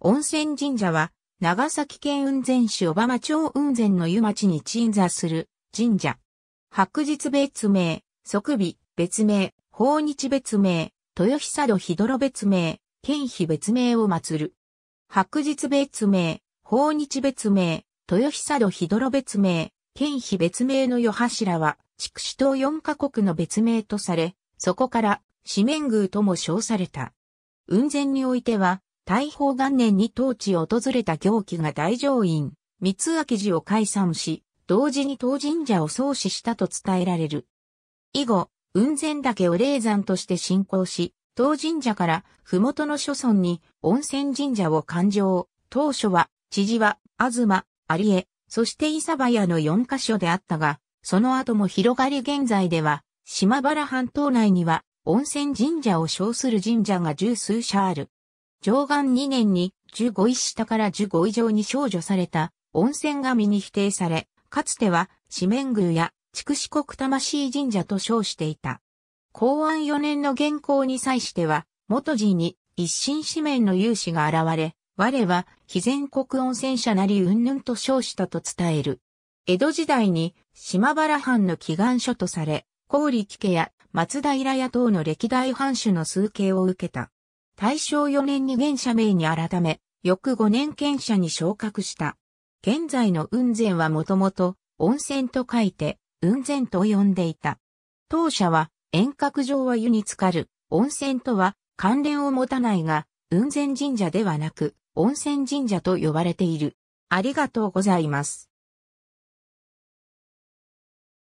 温泉神社は、長崎県雲仙市小浜町雲仙の湯町に鎮座する神社。白日別名、即日別名、法日別名、豊久戸日泥別名、県費別名を祀る。白日別名、法日別名、豊久戸日泥別名、県費別名の夜柱は、筑紫島四カ国の別名とされ、そこから、四面宮とも称された。雲仙においては、大宝元年に当地を訪れた行基が大乗院、三明寺を解散し、同時に当神社を創始したと伝えられる。以後、雲仙岳を霊山として信仰し、当神社から麓の諸村に温泉神社を勘定、当初は、知事は、東、有江、そして伊佐早の4カ所であったが、その後も広がり現在では、島原半島内には温泉神社を称する神社が十数社ある。上岸2年に15位下から15位上に少女された温泉神に否定され、かつては四面宮や筑四国魂神社と称していた。公安4年の原稿に際しては、元寺に一心四面の勇士が現れ、我は、非全国温泉者なり云々と称したと伝える。江戸時代に、島原藩の祈願書とされ、郡力家や松平屋等の歴代藩主の数形を受けた。大正4年に現社名に改め、翌5年県社に昇格した。現在の雲仙はもともと温泉と書いて雲仙と呼んでいた。当社は遠隔上は湯に浸かる温泉とは関連を持たないが雲仙神社ではなく温泉神社と呼ばれている。ありがとうございます。